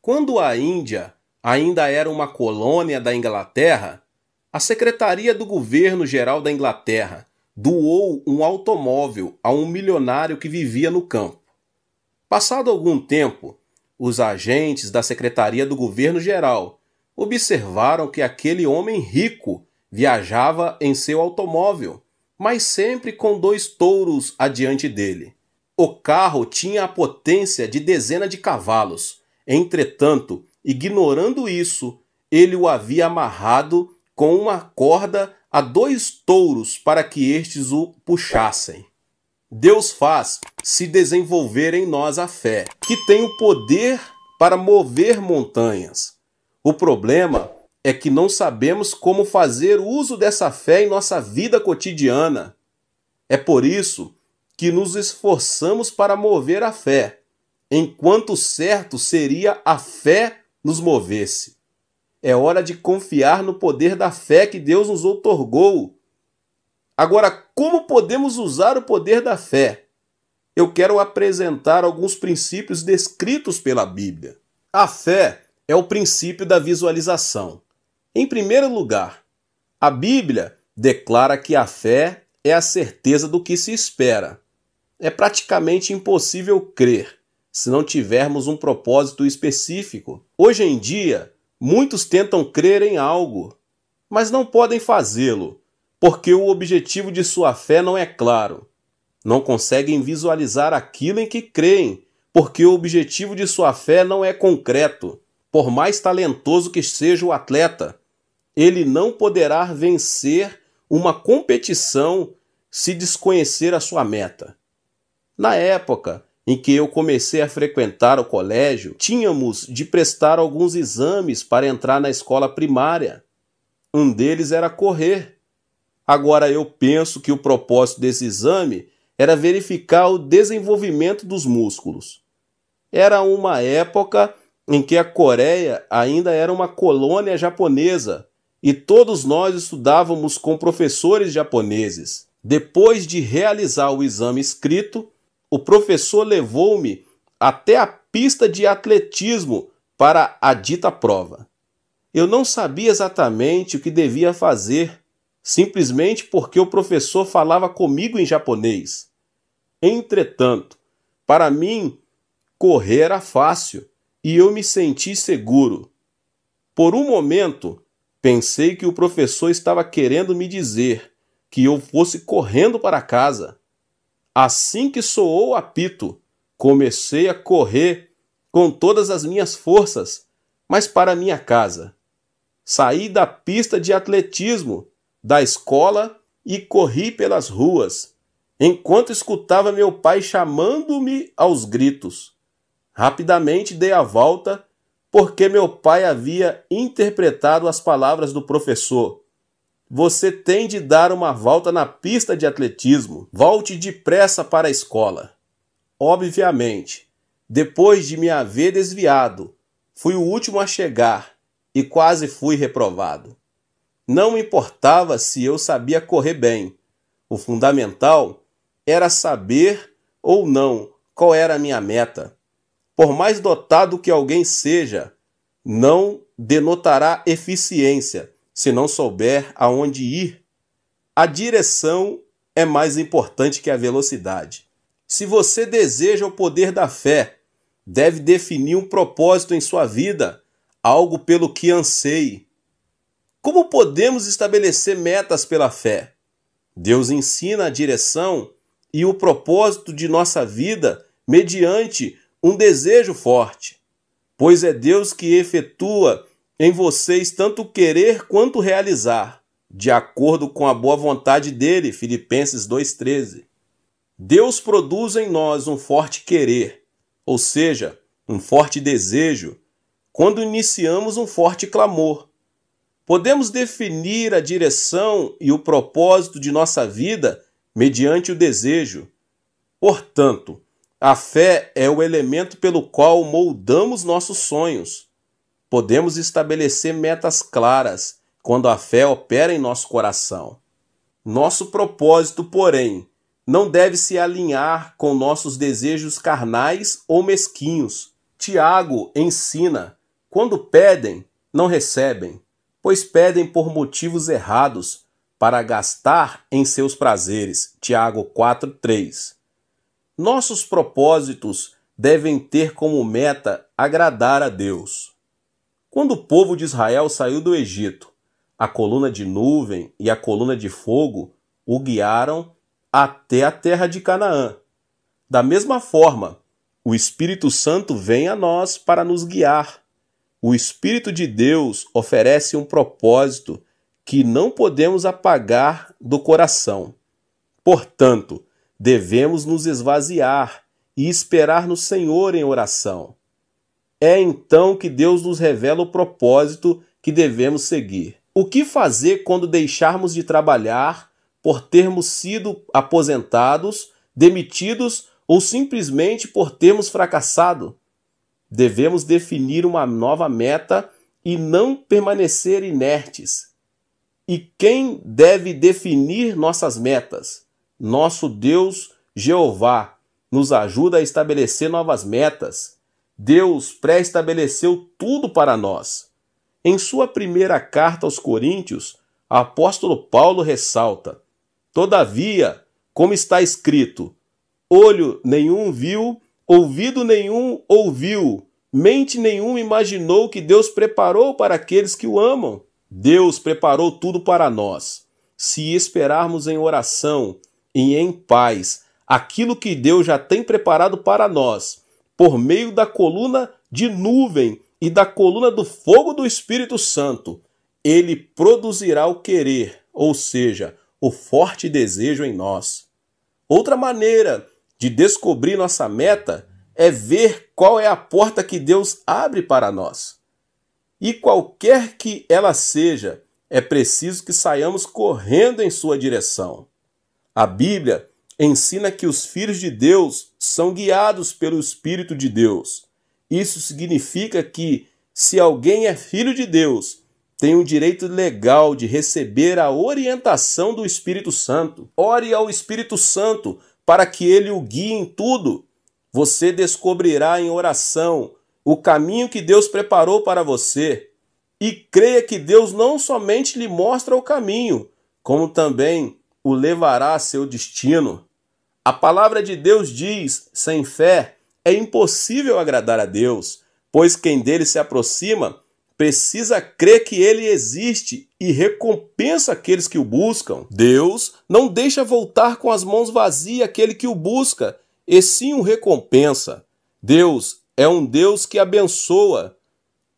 Quando a Índia ainda era uma colônia da Inglaterra, a Secretaria do Governo Geral da Inglaterra doou um automóvel a um milionário que vivia no campo. Passado algum tempo, os agentes da Secretaria do Governo Geral observaram que aquele homem rico viajava em seu automóvel, mas sempre com dois touros adiante dele. O carro tinha a potência de dezena de cavalos Entretanto, ignorando isso, ele o havia amarrado com uma corda a dois touros para que estes o puxassem. Deus faz se desenvolver em nós a fé, que tem o poder para mover montanhas. O problema é que não sabemos como fazer uso dessa fé em nossa vida cotidiana. É por isso que nos esforçamos para mover a fé, enquanto certo seria a fé nos movesse. É hora de confiar no poder da fé que Deus nos outorgou. Agora, como podemos usar o poder da fé? Eu quero apresentar alguns princípios descritos pela Bíblia. A fé é o princípio da visualização. Em primeiro lugar, a Bíblia declara que a fé é a certeza do que se espera. É praticamente impossível crer, se não tivermos um propósito específico. Hoje em dia, muitos tentam crer em algo, mas não podem fazê-lo, porque o objetivo de sua fé não é claro. Não conseguem visualizar aquilo em que creem, porque o objetivo de sua fé não é concreto. Por mais talentoso que seja o atleta, ele não poderá vencer uma competição se desconhecer a sua meta. Na época, em que eu comecei a frequentar o colégio, tínhamos de prestar alguns exames para entrar na escola primária. Um deles era correr. Agora eu penso que o propósito desse exame era verificar o desenvolvimento dos músculos. Era uma época em que a Coreia ainda era uma colônia japonesa e todos nós estudávamos com professores japoneses. Depois de realizar o exame escrito, o professor levou-me até a pista de atletismo para a dita prova. Eu não sabia exatamente o que devia fazer, simplesmente porque o professor falava comigo em japonês. Entretanto, para mim, correr era fácil e eu me senti seguro. Por um momento, pensei que o professor estava querendo me dizer que eu fosse correndo para casa. Assim que soou o apito, comecei a correr com todas as minhas forças, mas para minha casa. Saí da pista de atletismo, da escola e corri pelas ruas, enquanto escutava meu pai chamando-me aos gritos. Rapidamente dei a volta, porque meu pai havia interpretado as palavras do professor você tem de dar uma volta na pista de atletismo. Volte depressa para a escola. Obviamente, depois de me haver desviado, fui o último a chegar e quase fui reprovado. Não importava se eu sabia correr bem. O fundamental era saber ou não qual era a minha meta. Por mais dotado que alguém seja, não denotará eficiência se não souber aonde ir, a direção é mais importante que a velocidade. Se você deseja o poder da fé, deve definir um propósito em sua vida, algo pelo que anseie. Como podemos estabelecer metas pela fé? Deus ensina a direção e o propósito de nossa vida mediante um desejo forte, pois é Deus que efetua em vocês tanto querer quanto realizar, de acordo com a boa vontade dele. Filipenses 2,13. Deus produz em nós um forte querer, ou seja, um forte desejo, quando iniciamos um forte clamor. Podemos definir a direção e o propósito de nossa vida mediante o desejo. Portanto, a fé é o elemento pelo qual moldamos nossos sonhos podemos estabelecer metas claras quando a fé opera em nosso coração. Nosso propósito, porém, não deve se alinhar com nossos desejos carnais ou mesquinhos. Tiago ensina: quando pedem, não recebem, pois pedem por motivos errados, para gastar em seus prazeres. Tiago 4:3. Nossos propósitos devem ter como meta agradar a Deus. Quando o povo de Israel saiu do Egito, a coluna de nuvem e a coluna de fogo o guiaram até a terra de Canaã. Da mesma forma, o Espírito Santo vem a nós para nos guiar. O Espírito de Deus oferece um propósito que não podemos apagar do coração. Portanto, devemos nos esvaziar e esperar no Senhor em oração. É então que Deus nos revela o propósito que devemos seguir. O que fazer quando deixarmos de trabalhar por termos sido aposentados, demitidos ou simplesmente por termos fracassado? Devemos definir uma nova meta e não permanecer inertes. E quem deve definir nossas metas? Nosso Deus, Jeová, nos ajuda a estabelecer novas metas Deus pré-estabeleceu tudo para nós. Em sua primeira carta aos Coríntios, apóstolo Paulo ressalta: Todavia, como está escrito, olho nenhum viu, ouvido nenhum ouviu, mente nenhum imaginou que Deus preparou para aqueles que o amam. Deus preparou tudo para nós. Se esperarmos em oração e em paz aquilo que Deus já tem preparado para nós, por meio da coluna de nuvem e da coluna do fogo do Espírito Santo, ele produzirá o querer, ou seja, o forte desejo em nós. Outra maneira de descobrir nossa meta é ver qual é a porta que Deus abre para nós. E qualquer que ela seja, é preciso que saiamos correndo em sua direção. A Bíblia ensina que os filhos de Deus são guiados pelo Espírito de Deus. Isso significa que, se alguém é filho de Deus, tem o direito legal de receber a orientação do Espírito Santo. Ore ao Espírito Santo para que ele o guie em tudo. Você descobrirá em oração o caminho que Deus preparou para você. E creia que Deus não somente lhe mostra o caminho, como também o levará a seu destino. A palavra de Deus diz: sem fé é impossível agradar a Deus, pois quem dele se aproxima precisa crer que ele existe e recompensa aqueles que o buscam. Deus não deixa voltar com as mãos vazias aquele que o busca, e sim o recompensa. Deus é um Deus que abençoa.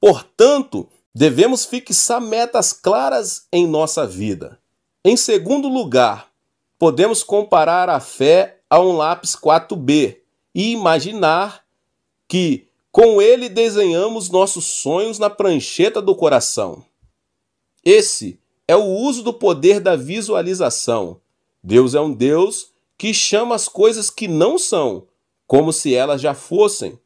Portanto, devemos fixar metas claras em nossa vida. Em segundo lugar, podemos comparar a fé a um lápis 4B e imaginar que com ele desenhamos nossos sonhos na prancheta do coração. Esse é o uso do poder da visualização. Deus é um Deus que chama as coisas que não são, como se elas já fossem.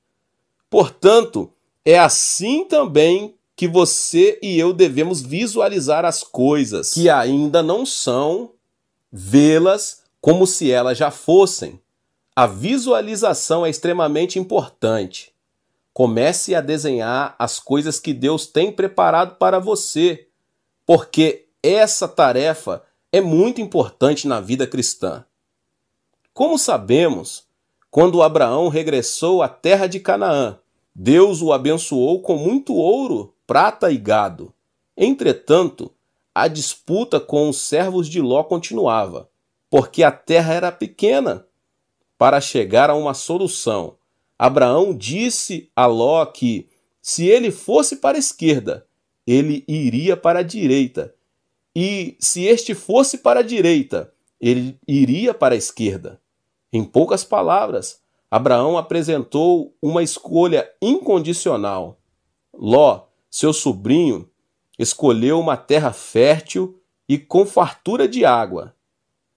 Portanto, é assim também que você e eu devemos visualizar as coisas que ainda não são, vê-las como se elas já fossem, a visualização é extremamente importante. Comece a desenhar as coisas que Deus tem preparado para você, porque essa tarefa é muito importante na vida cristã. Como sabemos, quando Abraão regressou à terra de Canaã, Deus o abençoou com muito ouro, prata e gado. Entretanto, a disputa com os servos de Ló continuava porque a terra era pequena para chegar a uma solução. Abraão disse a Ló que, se ele fosse para a esquerda, ele iria para a direita, e se este fosse para a direita, ele iria para a esquerda. Em poucas palavras, Abraão apresentou uma escolha incondicional. Ló, seu sobrinho, escolheu uma terra fértil e com fartura de água.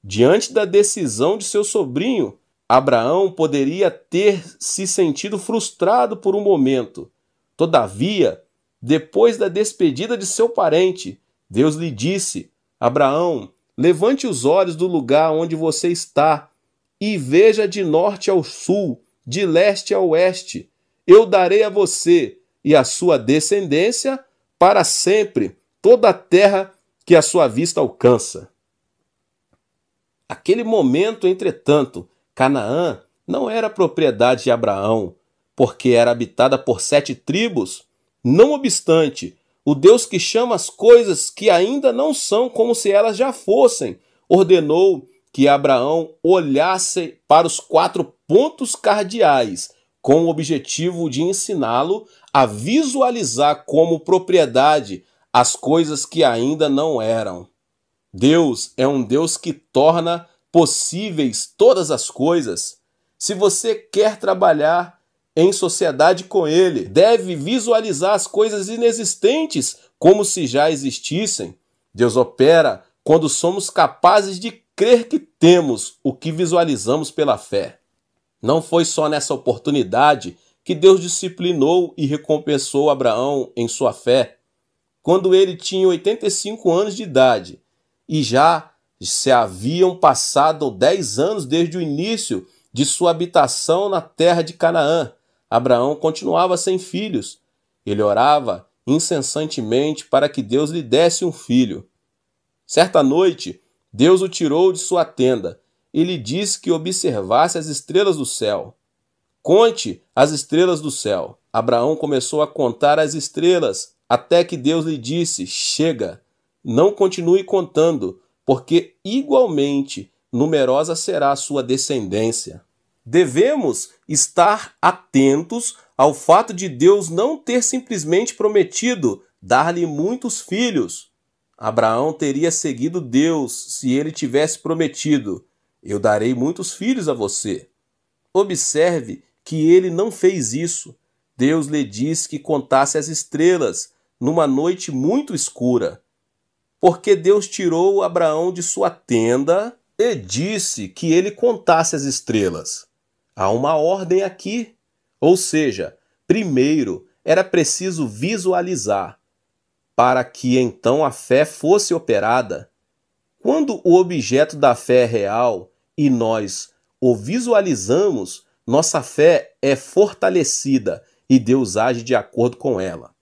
Diante da decisão de seu sobrinho, Abraão poderia ter se sentido frustrado por um momento. Todavia, depois da despedida de seu parente, Deus lhe disse: Abraão, levante os olhos do lugar onde você está e veja de norte ao sul, de leste a oeste. Eu darei a você e à sua descendência para sempre toda a terra que a sua vista alcança. Aquele momento, entretanto, Canaã não era propriedade de Abraão, porque era habitada por sete tribos. Não obstante, o Deus que chama as coisas que ainda não são como se elas já fossem, ordenou que Abraão olhasse para os quatro pontos cardeais, com o objetivo de ensiná-lo a visualizar como propriedade as coisas que ainda não eram. Deus é um Deus que torna possíveis todas as coisas. Se você quer trabalhar em sociedade com Ele, deve visualizar as coisas inexistentes como se já existissem. Deus opera quando somos capazes de crer que temos o que visualizamos pela fé. Não foi só nessa oportunidade que Deus disciplinou e recompensou Abraão em sua fé. Quando ele tinha 85 anos de idade, e já se haviam passado dez anos desde o início de sua habitação na terra de Canaã. Abraão continuava sem filhos. Ele orava incessantemente para que Deus lhe desse um filho. Certa noite, Deus o tirou de sua tenda e lhe disse que observasse as estrelas do céu. Conte as estrelas do céu. Abraão começou a contar as estrelas, até que Deus lhe disse: Chega, não continue contando, porque igualmente numerosa será a sua descendência. Devemos estar atentos ao fato de Deus não ter simplesmente prometido dar-lhe muitos filhos. Abraão teria seguido Deus se ele tivesse prometido: Eu darei muitos filhos a você. Observe que ele não fez isso. Deus lhe disse que contasse as estrelas numa noite muito escura porque Deus tirou Abraão de sua tenda e disse que ele contasse as estrelas. Há uma ordem aqui. Ou seja, primeiro era preciso visualizar, para que então a fé fosse operada. Quando o objeto da fé é real e nós o visualizamos, nossa fé é fortalecida e Deus age de acordo com ela.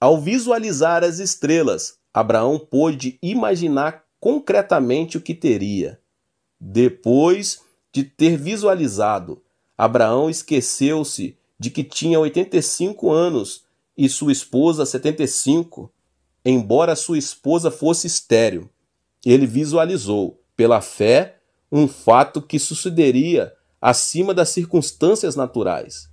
Ao visualizar as estrelas, Abraão pôde imaginar concretamente o que teria. Depois de ter visualizado, Abraão esqueceu-se de que tinha 85 anos e sua esposa 75. Embora sua esposa fosse estéril, ele visualizou, pela fé, um fato que sucederia acima das circunstâncias naturais.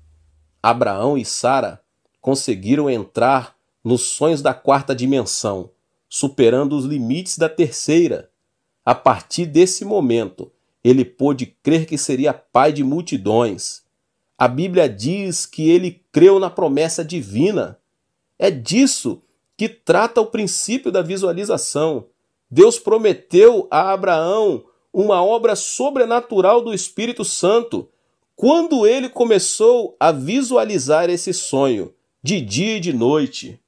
Abraão e Sara conseguiram entrar nos sonhos da quarta dimensão superando os limites da terceira. A partir desse momento, ele pôde crer que seria pai de multidões. A Bíblia diz que ele creu na promessa divina. É disso que trata o princípio da visualização. Deus prometeu a Abraão uma obra sobrenatural do Espírito Santo. Quando ele começou a visualizar esse sonho, de dia e de noite,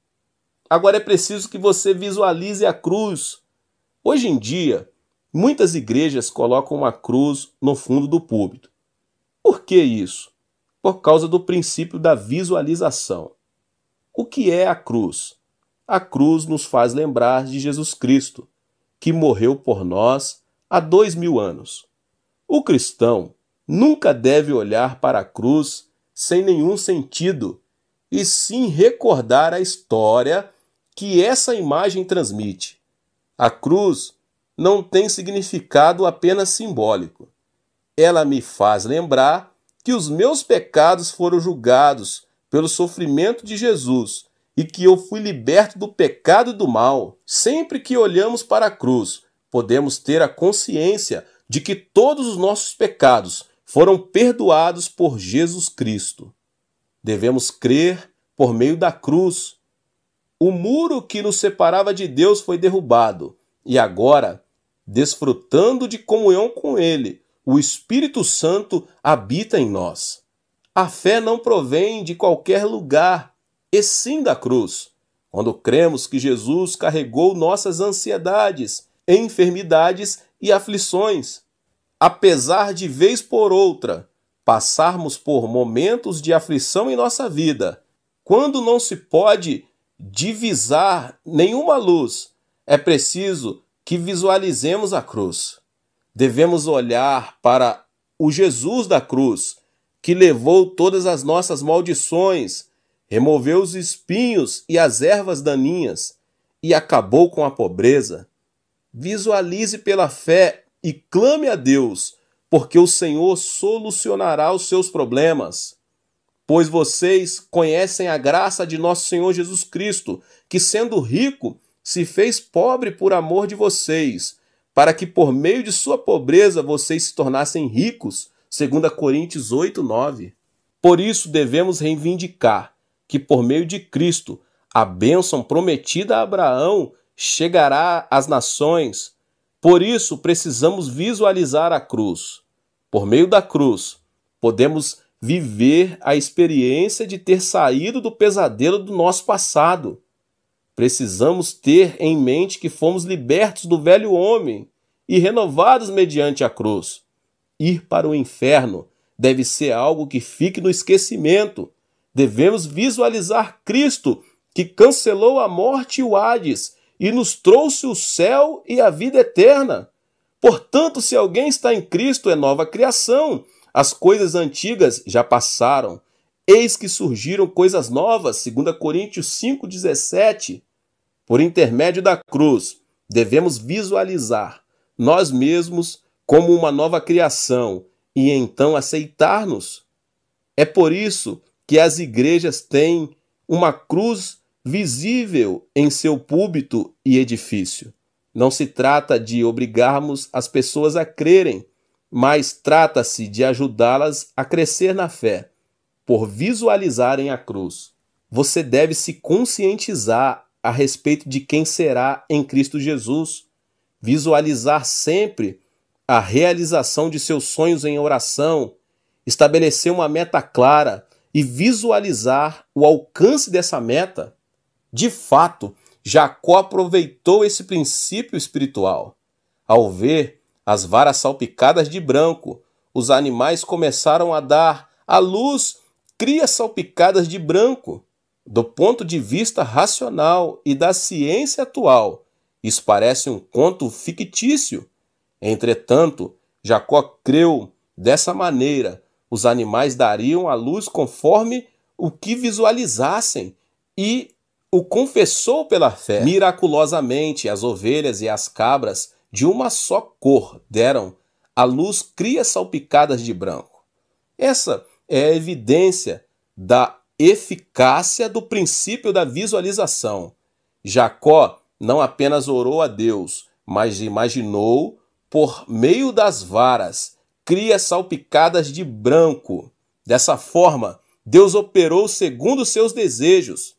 Agora é preciso que você visualize a cruz. Hoje em dia, muitas igrejas colocam uma cruz no fundo do púlpito. Por que isso? Por causa do princípio da visualização. O que é a cruz? A cruz nos faz lembrar de Jesus Cristo, que morreu por nós há dois mil anos. O cristão nunca deve olhar para a cruz sem nenhum sentido, e sim recordar a história que essa imagem transmite. A cruz não tem significado apenas simbólico. Ela me faz lembrar que os meus pecados foram julgados pelo sofrimento de Jesus e que eu fui liberto do pecado e do mal. Sempre que olhamos para a cruz, podemos ter a consciência de que todos os nossos pecados foram perdoados por Jesus Cristo. Devemos crer por meio da cruz o muro que nos separava de Deus foi derrubado, e agora, desfrutando de comunhão com Ele, o Espírito Santo habita em nós. A fé não provém de qualquer lugar, e sim da cruz. Quando cremos que Jesus carregou nossas ansiedades, enfermidades e aflições, apesar de vez por outra passarmos por momentos de aflição em nossa vida, quando não se pode divisar nenhuma luz, é preciso que visualizemos a cruz. Devemos olhar para o Jesus da cruz, que levou todas as nossas maldições, removeu os espinhos e as ervas daninhas e acabou com a pobreza. Visualize pela fé e clame a Deus, porque o Senhor solucionará os seus problemas pois vocês conhecem a graça de nosso Senhor Jesus Cristo, que sendo rico, se fez pobre por amor de vocês, para que por meio de sua pobreza vocês se tornassem ricos, segundo Coríntios 8, 9. Por isso devemos reivindicar que por meio de Cristo, a bênção prometida a Abraão chegará às nações. Por isso precisamos visualizar a cruz. Por meio da cruz, podemos viver a experiência de ter saído do pesadelo do nosso passado. Precisamos ter em mente que fomos libertos do velho homem e renovados mediante a cruz. Ir para o inferno deve ser algo que fique no esquecimento. Devemos visualizar Cristo, que cancelou a morte e o Hades e nos trouxe o céu e a vida eterna. Portanto, se alguém está em Cristo, é nova criação as coisas antigas já passaram, eis que surgiram coisas novas, 2 Coríntios 5,17. Por intermédio da cruz, devemos visualizar nós mesmos como uma nova criação e então aceitar-nos. É por isso que as igrejas têm uma cruz visível em seu púlpito e edifício. Não se trata de obrigarmos as pessoas a crerem, mas trata-se de ajudá-las a crescer na fé, por visualizarem a cruz. Você deve se conscientizar a respeito de quem será em Cristo Jesus, visualizar sempre a realização de seus sonhos em oração, estabelecer uma meta clara e visualizar o alcance dessa meta. De fato, Jacó aproveitou esse princípio espiritual. Ao ver as varas salpicadas de branco. Os animais começaram a dar à luz crias salpicadas de branco. Do ponto de vista racional e da ciência atual, isso parece um conto fictício. Entretanto, Jacó creu dessa maneira: os animais dariam à luz conforme o que visualizassem e o confessou pela fé. Miraculosamente, as ovelhas e as cabras de uma só cor, deram à luz crias salpicadas de branco. Essa é a evidência da eficácia do princípio da visualização. Jacó não apenas orou a Deus, mas imaginou por meio das varas crias salpicadas de branco. Dessa forma, Deus operou segundo seus desejos.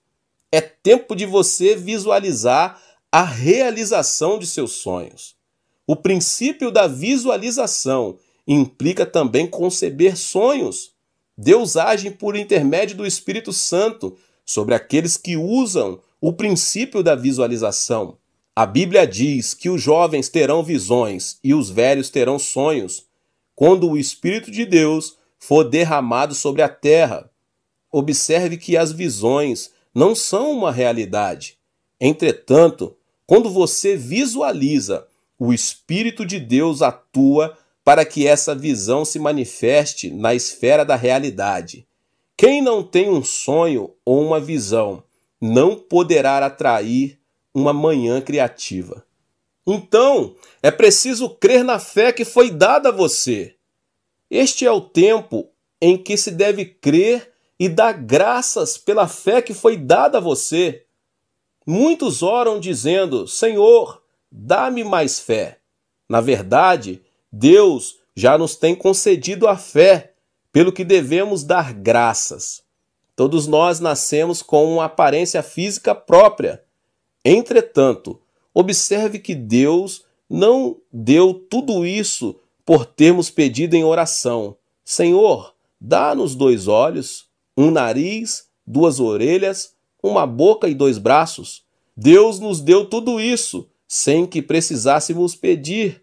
É tempo de você visualizar a realização de seus sonhos. O princípio da visualização implica também conceber sonhos. Deus age por intermédio do Espírito Santo sobre aqueles que usam o princípio da visualização. A Bíblia diz que os jovens terão visões e os velhos terão sonhos, quando o Espírito de Deus for derramado sobre a terra. Observe que as visões não são uma realidade. Entretanto, quando você visualiza o Espírito de Deus atua para que essa visão se manifeste na esfera da realidade. Quem não tem um sonho ou uma visão não poderá atrair uma manhã criativa. Então, é preciso crer na fé que foi dada a você. Este é o tempo em que se deve crer e dar graças pela fé que foi dada a você. Muitos oram dizendo: Senhor, dá-me mais fé. Na verdade, Deus já nos tem concedido a fé, pelo que devemos dar graças. Todos nós nascemos com uma aparência física própria. Entretanto, observe que Deus não deu tudo isso por termos pedido em oração. Senhor, dá-nos dois olhos, um nariz, duas orelhas, uma boca e dois braços. Deus nos deu tudo isso sem que precisássemos pedir.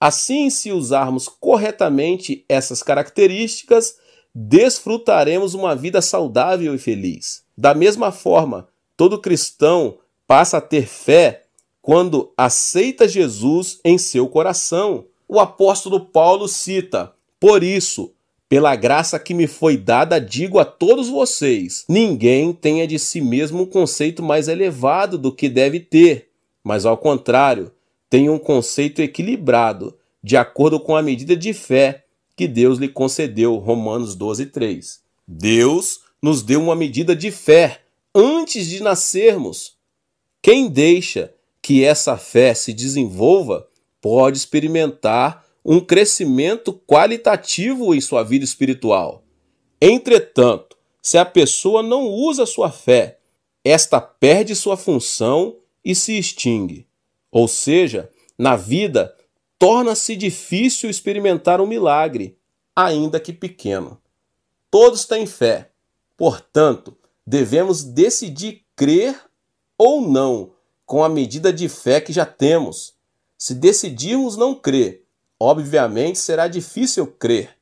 Assim, se usarmos corretamente essas características, desfrutaremos uma vida saudável e feliz. Da mesma forma, todo cristão passa a ter fé quando aceita Jesus em seu coração. O apóstolo Paulo cita: Por isso, pela graça que me foi dada, digo a todos vocês: ninguém tenha de si mesmo um conceito mais elevado do que deve ter mas ao contrário, tem um conceito equilibrado, de acordo com a medida de fé que Deus lhe concedeu. Romanos 12, 3. Deus nos deu uma medida de fé antes de nascermos. Quem deixa que essa fé se desenvolva pode experimentar um crescimento qualitativo em sua vida espiritual. Entretanto, se a pessoa não usa sua fé, esta perde sua função e se extingue. Ou seja, na vida, torna-se difícil experimentar um milagre, ainda que pequeno. Todos têm fé, portanto, devemos decidir crer ou não com a medida de fé que já temos. Se decidirmos não crer, obviamente será difícil crer.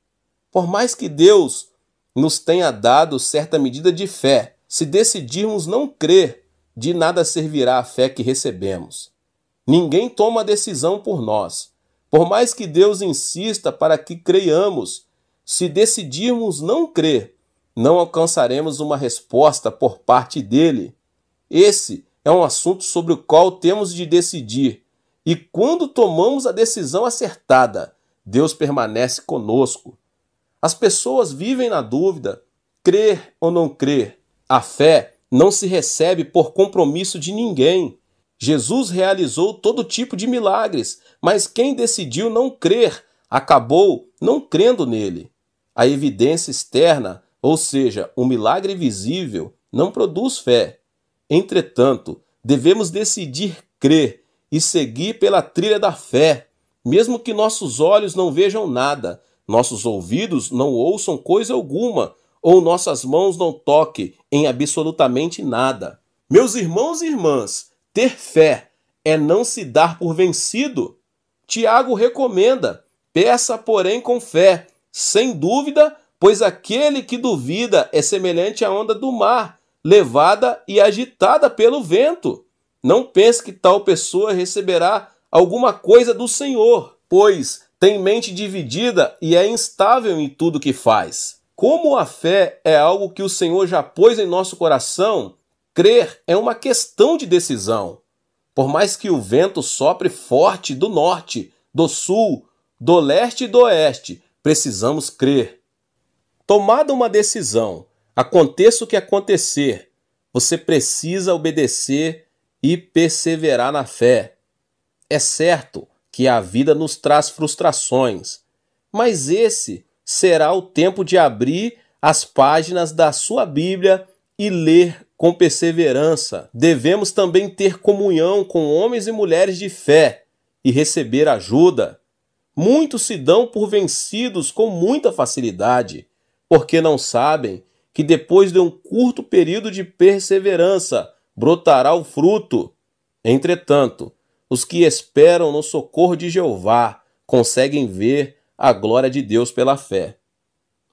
Por mais que Deus nos tenha dado certa medida de fé, se decidirmos não crer, de nada servirá a fé que recebemos. Ninguém toma decisão por nós. Por mais que Deus insista para que creiamos, se decidirmos não crer, não alcançaremos uma resposta por parte dele. Esse é um assunto sobre o qual temos de decidir, e quando tomamos a decisão acertada, Deus permanece conosco. As pessoas vivem na dúvida: crer ou não crer. A fé não se recebe por compromisso de ninguém. Jesus realizou todo tipo de milagres, mas quem decidiu não crer acabou não crendo nele. A evidência externa, ou seja, o um milagre visível, não produz fé. Entretanto, devemos decidir crer e seguir pela trilha da fé, mesmo que nossos olhos não vejam nada, nossos ouvidos não ouçam coisa alguma, ou nossas mãos não toquem em absolutamente nada. Meus irmãos e irmãs, ter fé é não se dar por vencido. Tiago recomenda: peça, porém, com fé, sem dúvida, pois aquele que duvida é semelhante à onda do mar, levada e agitada pelo vento. Não pense que tal pessoa receberá alguma coisa do Senhor, pois tem mente dividida e é instável em tudo que faz. Como a fé é algo que o Senhor já pôs em nosso coração, crer é uma questão de decisão. Por mais que o vento sopre forte do norte, do sul, do leste e do oeste, precisamos crer. Tomada uma decisão, aconteça o que acontecer, você precisa obedecer e perseverar na fé. É certo que a vida nos traz frustrações, mas esse será o tempo de abrir as páginas da sua Bíblia e ler com perseverança. Devemos também ter comunhão com homens e mulheres de fé e receber ajuda. Muitos se dão por vencidos com muita facilidade, porque não sabem que depois de um curto período de perseverança brotará o fruto. Entretanto, os que esperam no socorro de Jeová conseguem ver a glória de Deus pela fé.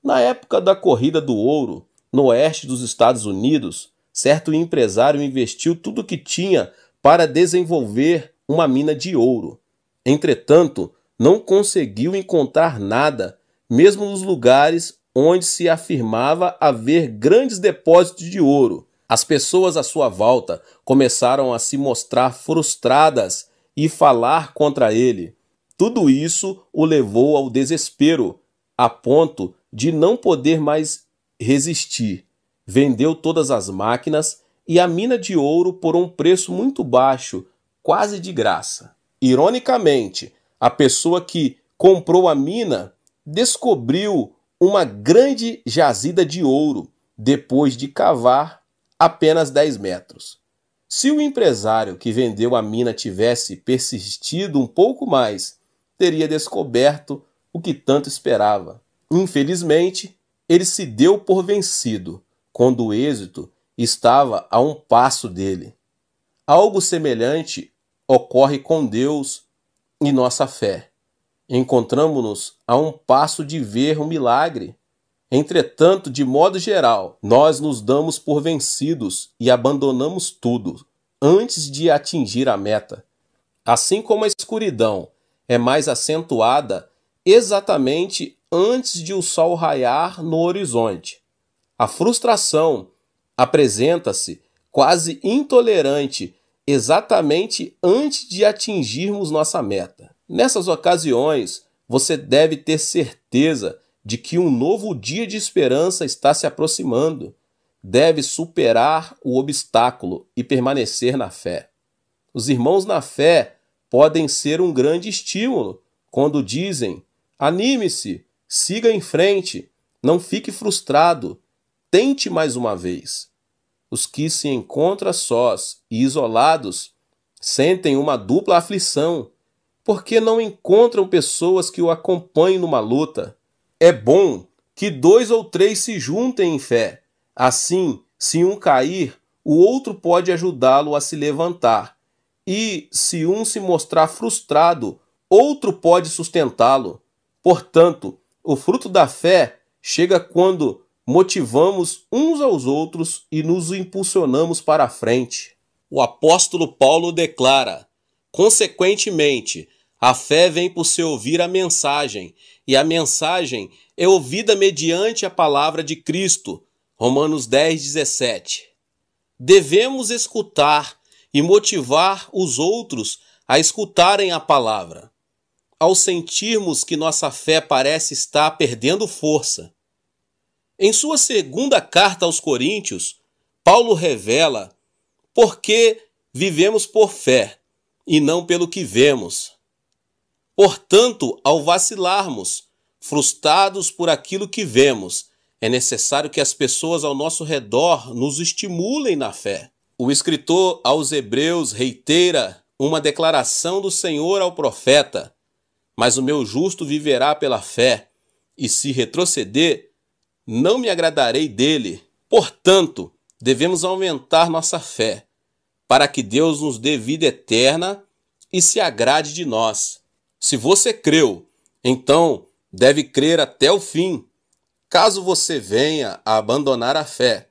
Na época da corrida do ouro, no oeste dos Estados Unidos, certo empresário investiu tudo o que tinha para desenvolver uma mina de ouro. Entretanto, não conseguiu encontrar nada, mesmo nos lugares onde se afirmava haver grandes depósitos de ouro. As pessoas à sua volta começaram a se mostrar frustradas e falar contra ele. Tudo isso o levou ao desespero, a ponto de não poder mais resistir. Vendeu todas as máquinas e a mina de ouro por um preço muito baixo, quase de graça. Ironicamente, a pessoa que comprou a mina descobriu uma grande jazida de ouro depois de cavar apenas 10 metros. Se o empresário que vendeu a mina tivesse persistido um pouco mais teria descoberto o que tanto esperava. Infelizmente, ele se deu por vencido quando o êxito estava a um passo dele. Algo semelhante ocorre com Deus e nossa fé. Encontramos-nos a um passo de ver um milagre. Entretanto, de modo geral, nós nos damos por vencidos e abandonamos tudo antes de atingir a meta. Assim como a escuridão é mais acentuada exatamente antes de o sol raiar no horizonte. A frustração apresenta-se quase intolerante exatamente antes de atingirmos nossa meta. Nessas ocasiões, você deve ter certeza de que um novo dia de esperança está se aproximando. Deve superar o obstáculo e permanecer na fé. Os irmãos na fé podem ser um grande estímulo quando dizem: anime-se, siga em frente, não fique frustrado, tente mais uma vez. Os que se encontram sós e isolados sentem uma dupla aflição, porque não encontram pessoas que o acompanhem numa luta. É bom que dois ou três se juntem em fé. Assim, se um cair, o outro pode ajudá-lo a se levantar e se um se mostrar frustrado, outro pode sustentá-lo. Portanto, o fruto da fé chega quando motivamos uns aos outros e nos impulsionamos para a frente. O apóstolo Paulo declara: Consequentemente, a fé vem por se ouvir a mensagem, e a mensagem é ouvida mediante a palavra de Cristo. Romanos 10, 17. Devemos escutar e motivar os outros a escutarem a palavra. Ao sentirmos que nossa fé parece estar perdendo força. Em sua segunda carta aos Coríntios, Paulo revela por que vivemos por fé e não pelo que vemos. Portanto, ao vacilarmos, frustrados por aquilo que vemos, é necessário que as pessoas ao nosso redor nos estimulem na fé. O escritor aos Hebreus reitera uma declaração do Senhor ao profeta: Mas o meu justo viverá pela fé, e se retroceder, não me agradarei dele. Portanto, devemos aumentar nossa fé, para que Deus nos dê vida eterna e se agrade de nós. Se você creu, então deve crer até o fim. Caso você venha a abandonar a fé,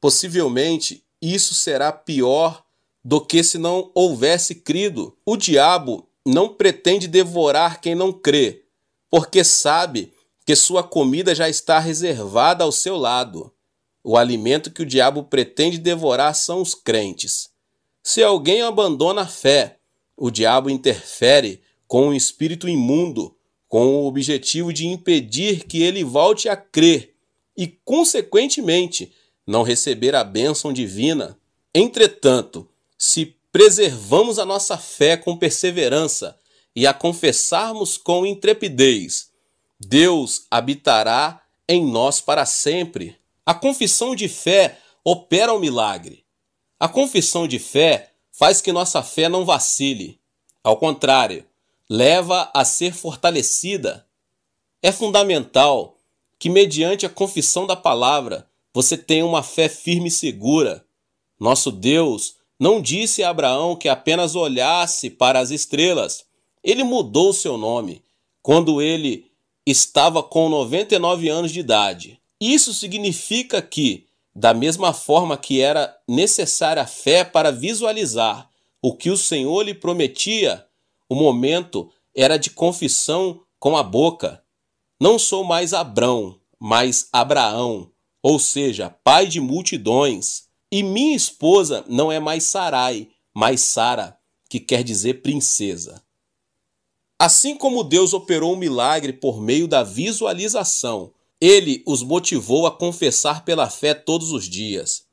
possivelmente isso será pior do que se não houvesse crido. O diabo não pretende devorar quem não crê, porque sabe que sua comida já está reservada ao seu lado. O alimento que o diabo pretende devorar são os crentes. Se alguém abandona a fé, o diabo interfere com um espírito imundo, com o objetivo de impedir que ele volte a crer e, consequentemente, não receber a bênção divina. Entretanto, se preservamos a nossa fé com perseverança e a confessarmos com intrepidez, Deus habitará em nós para sempre. A confissão de fé opera o um milagre. A confissão de fé faz que nossa fé não vacile. Ao contrário, leva a ser fortalecida. É fundamental que, mediante a confissão da palavra, você tem uma fé firme e segura. Nosso Deus não disse a Abraão que apenas olhasse para as estrelas. Ele mudou seu nome quando ele estava com 99 anos de idade. Isso significa que, da mesma forma que era necessária a fé para visualizar o que o Senhor lhe prometia, o momento era de confissão com a boca. Não sou mais Abrão, mas Abraão ou seja, pai de multidões. E minha esposa não é mais Sarai, mas Sara, que quer dizer princesa. Assim como Deus operou um milagre por meio da visualização, ele os motivou a confessar pela fé todos os dias.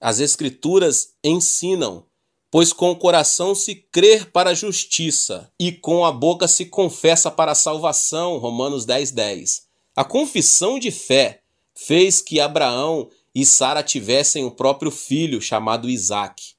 As Escrituras ensinam, pois com o coração se crer para a justiça e com a boca se confessa para a salvação. Romanos 10, 10. A confissão de fé fez que Abraão e Sara tivessem o próprio filho, chamado Isaque.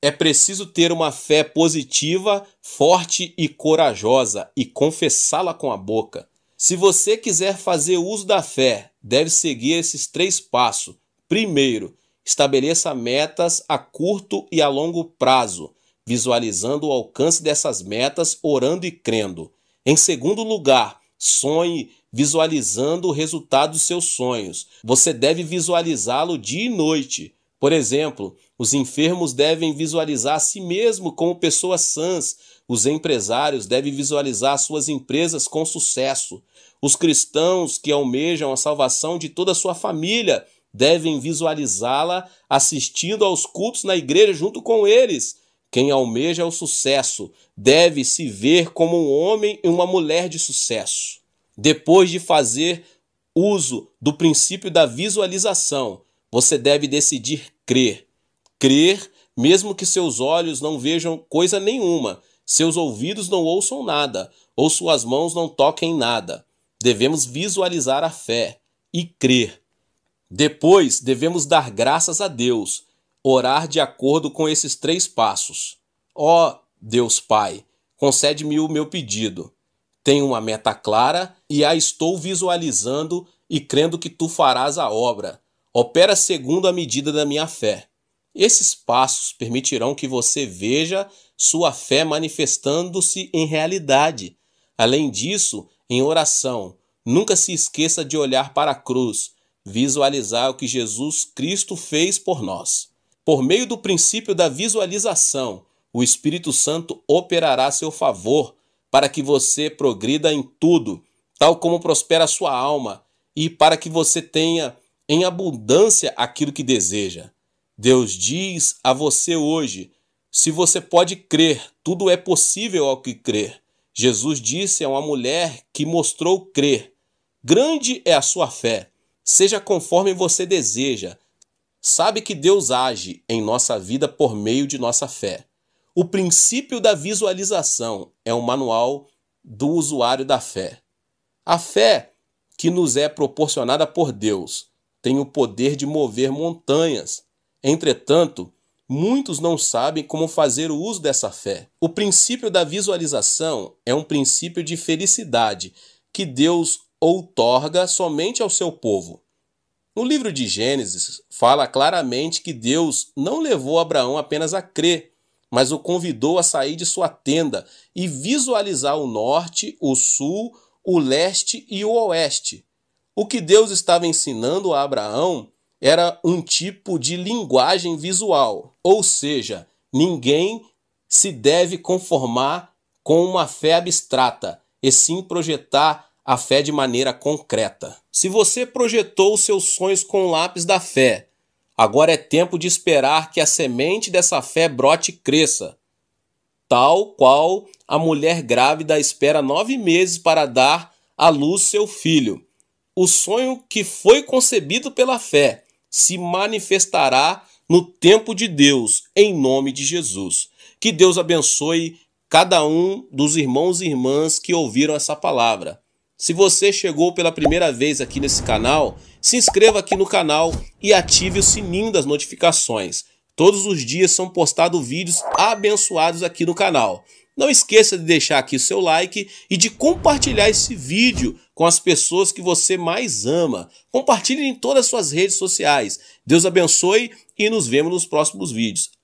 É preciso ter uma fé positiva, forte e corajosa e confessá-la com a boca. Se você quiser fazer uso da fé, deve seguir esses três passos. Primeiro, estabeleça metas a curto e a longo prazo, visualizando o alcance dessas metas, orando e crendo. Em segundo lugar, Sonhe visualizando o resultado dos seus sonhos. Você deve visualizá-lo dia e noite. Por exemplo, os enfermos devem visualizar a si mesmo como pessoas sãs, os empresários devem visualizar suas empresas com sucesso, os cristãos que almejam a salvação de toda a sua família devem visualizá-la assistindo aos cultos na igreja junto com eles. Quem almeja o sucesso deve se ver como um homem e uma mulher de sucesso. Depois de fazer uso do princípio da visualização, você deve decidir crer. Crer, mesmo que seus olhos não vejam coisa nenhuma, seus ouvidos não ouçam nada, ou suas mãos não toquem nada. Devemos visualizar a fé e crer. Depois, devemos dar graças a Deus, orar de acordo com esses três passos. Ó oh, Deus Pai, concede-me o meu pedido. Tenho uma meta clara e a estou visualizando e crendo que tu farás a obra. Opera segundo a medida da minha fé. Esses passos permitirão que você veja sua fé manifestando-se em realidade. Além disso, em oração, nunca se esqueça de olhar para a cruz, visualizar o que Jesus Cristo fez por nós. Por meio do princípio da visualização, o Espírito Santo operará a seu favor para que você progrida em tudo, tal como prospera a sua alma, e para que você tenha em abundância aquilo que deseja. Deus diz a você hoje: se você pode crer, tudo é possível ao que crer. Jesus disse a uma mulher que mostrou crer: Grande é a sua fé, seja conforme você deseja. Sabe que Deus age em nossa vida por meio de nossa fé. O princípio da visualização é um manual do usuário da fé. A fé que nos é proporcionada por Deus tem o poder de mover montanhas. Entretanto, muitos não sabem como fazer o uso dessa fé. O princípio da visualização é um princípio de felicidade que Deus outorga somente ao seu povo. No livro de Gênesis, fala claramente que Deus não levou Abraão apenas a crer, mas o convidou a sair de sua tenda e visualizar o norte, o sul, o leste e o oeste. O que Deus estava ensinando a Abraão era um tipo de linguagem visual, ou seja, ninguém se deve conformar com uma fé abstrata, e sim projetar a fé de maneira concreta. Se você projetou os seus sonhos com o lápis da fé Agora é tempo de esperar que a semente dessa fé brote e cresça, tal qual a mulher grávida espera nove meses para dar à luz seu filho. O sonho que foi concebido pela fé se manifestará no tempo de Deus, em nome de Jesus. Que Deus abençoe cada um dos irmãos e irmãs que ouviram essa palavra. Se você chegou pela primeira vez aqui nesse canal, se inscreva aqui no canal e ative o sininho das notificações. Todos os dias são postados vídeos abençoados aqui no canal. Não esqueça de deixar aqui o seu like e de compartilhar esse vídeo com as pessoas que você mais ama. Compartilhe em todas as suas redes sociais. Deus abençoe e nos vemos nos próximos vídeos.